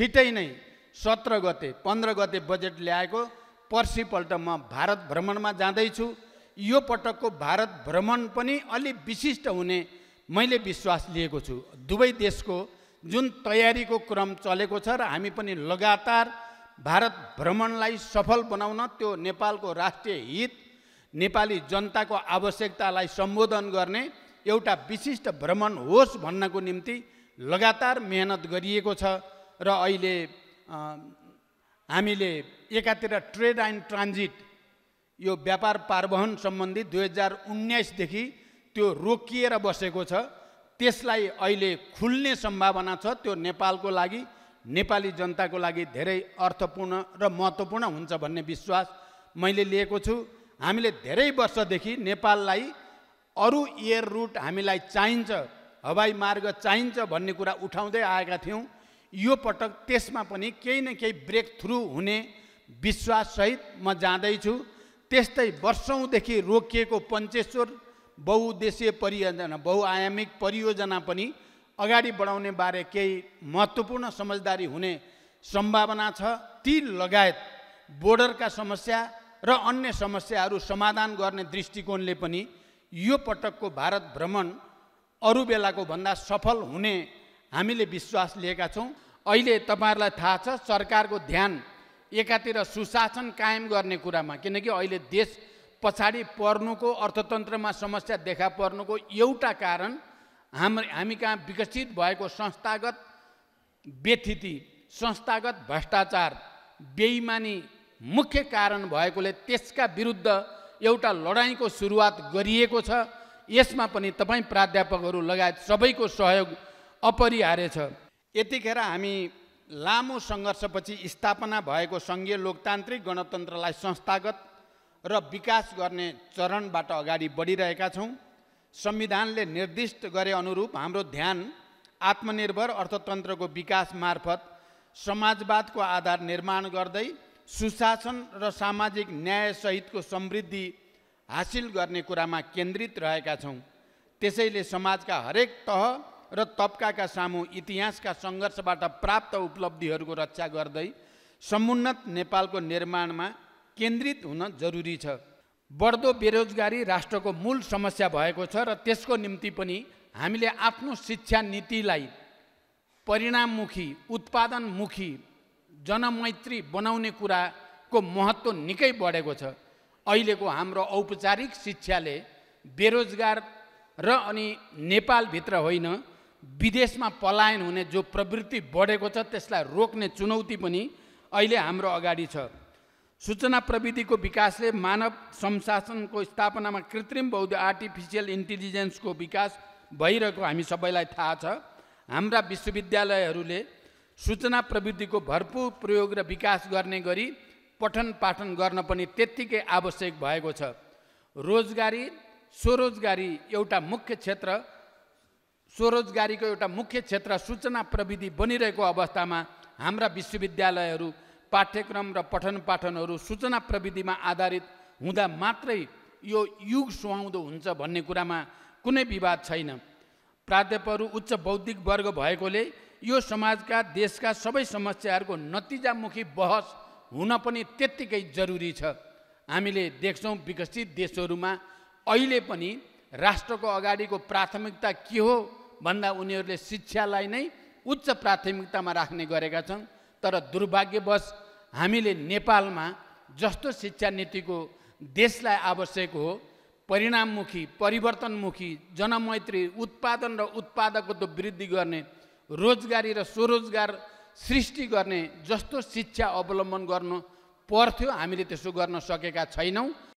छिटै नै सत्र गते पन्ध्र गते बजेट ल्याएको पर्सिपल्ट म भारत भ्रमणमा जाँदैछु यो पटकको भारत भ्रमण पनि अलि विशिष्ट हुने मैले विश्वास लिएको छु दुवै देशको जुन तयारीको क्रम चलेको छ र हामी पनि लगातार भारत भ्रमणलाई सफल बनाउन त्यो नेपालको राष्ट्रिय हित नेपाली जनताको आवश्यकतालाई सम्बोधन गर्ने एउटा विशिष्ट भ्रमण होस् भन्नको निम्ति लगातार मेहनत गरिएको छ र अहिले हामीले एकातिर ट्रेड एन्ड ट्रान्जिट यो व्यापार पारवहन सम्बन्धी दुई हजार उन्नाइसदेखि त्यो रोकिएर बसेको छ त्यसलाई अहिले खुल्ने सम्भावना छ त्यो नेपालको लागि नेपाली जनताको लागि धेरै अर्थपूर्ण र महत्त्वपूर्ण हुन्छ भन्ने विश्वास मैले लिएको छु हामीले धेरै वर्षदेखि नेपाललाई अरू एयर रुट हामीलाई चाहिन्छ हवाई मार्ग चाहिन्छ भन्ने कुरा उठाउँदै आएका थियौँ यो पटक त्यसमा पनि केही न केही ब्रेक थ्रु हुने विश्वाससहित म जाँदैछु त्यस्तै वर्षौँदेखि रोकिएको पञ्चेश्वर बहुद्देशीय परियोजना बहुआयामिक परियोजना पनि अगाडि बढाउने बारे केही महत्त्वपूर्ण समझदारी हुने सम्भावना छ ती लगायत बोर्डरका समस्या र अन्य समस्याहरू समाधान गर्ने दृष्टिकोणले पनि यो पटकको भारत भ्रमण अरू बेलाको भन्दा सफल हुने हामीले विश्वास लिएका छौँ अहिले तपाईँहरूलाई थाहा छ सरकारको ध्यान एकातिर सुशासन कायम गर्ने कुरामा किनकि अहिले देश पछाडि पर्नुको अर्थतन्त्रमा समस्या देखा पर्नुको एउटा कारण हाम हामी कहाँ विकसित भएको संस्थागत व्यथिति संस्थागत भ्रष्टाचार बेइमानी मुख्य कारण भएकोले त्यसका विरुद्ध एउटा लडाइँको सुरुवात गरिएको छ यसमा पनि तपाईँ प्राध्यापकहरू लगायत सबैको सहयोग अपरिहार्य छ यतिखेर हामी लामो सङ्घर्षपछि स्थापना भएको सङ्घीय लोकतान्त्रिक गणतन्त्रलाई संस्थागत र विकास गर्ने चरणबाट अगाडि बढिरहेका छौँ संविधानले निर्दिष्ट गरे अनुरूप हाम्रो ध्यान आत्मनिर्भर अर्थतन्त्रको विकास मार्फत समाजवादको आधार निर्माण गर्दै सुशासन र सामाजिक न्यायसहितको समृद्धि हासिल गर्ने कुरामा केन्द्रित रहेका छौँ त्यसैले समाजका हरेक तह र तब्काका सामु इतिहासका सङ्घर्षबाट प्राप्त उपलब्धिहरूको रक्षा गर्दै समुन्नत नेपालको निर्माणमा केन्द्रित हुन जरुरी छ बढ्दो बेरोजगारी राष्ट्रको मूल समस्या भएको छ र त्यसको निम्ति पनि हामीले आफ्नो शिक्षा नीतिलाई परिणाममुखी उत्पादनमुखी जनमैत्री बनाउने कुराको महत्त्व निकै बढेको छ अहिलेको हाम्रो औपचारिक शिक्षाले बेरोजगार र अनि नेपालभित्र होइन विदेशमा पलायन हुने जो प्रवृत्ति बढेको छ त्यसलाई रोक्ने चुनौती पनि अहिले हाम्रो अगाडि छ सूचना प्रविधिको विकासले मानव संशासनको स्थापनामा कृत्रिम बौद्ध आर्टिफिसियल इन्टेलिजेन्सको विकास भइरहेको हामी सबैलाई थाहा छ हाम्रा विश्वविद्यालयहरूले सूचना प्रविधिको भरपूर प्रयोग र विकास गर्ने गरी पठन पाठन गर्न पनि त्यत्तिकै आवश्यक भएको छ रोजगारी स्वरोजगारी एउटा मुख्य क्षेत्र स्वरोजगारीको एउटा मुख्य क्षेत्र सूचना प्रविधि बनिरहेको अवस्थामा हाम्रा विश्वविद्यालयहरू पाठ्यक्रम र पठन पाठनहरू सूचना प्रविधिमा आधारित हुँदा मात्रै यो युग सुहाउँदो हुन्छ भन्ने कुरामा कुनै विवाद छैन प्राध्यापकहरू उच्च बौद्धिक वर्ग भएकोले यो समाजका देशका सबै समस्याहरूको नतिजामुखी बहस हुन पनि त्यत्तिकै जरुरी छ हामीले देख्छौँ विकसित देशहरूमा अहिले पनि राष्ट्रको अगाडिको प्राथमिकता के हो भन्दा उनीहरूले शिक्षालाई नै उच्च प्राथमिकतामा राख्ने गरेका छन् तर दुर्भाग्यवश हामीले नेपालमा जस्तो शिक्षा नीतिको देशलाई आवश्यक हो परिणाममुखी परिवर्तनमुखी जनमैत्री उत्पादन र उत्पादकत्व वृद्धि गर्ने रोजगारी र स्वरोजगार सृष्टि गर्ने जस्तो शिक्षा अवलम्बन गर्नु पर्थ्यो हामीले त्यसो गर्न सकेका छैनौँ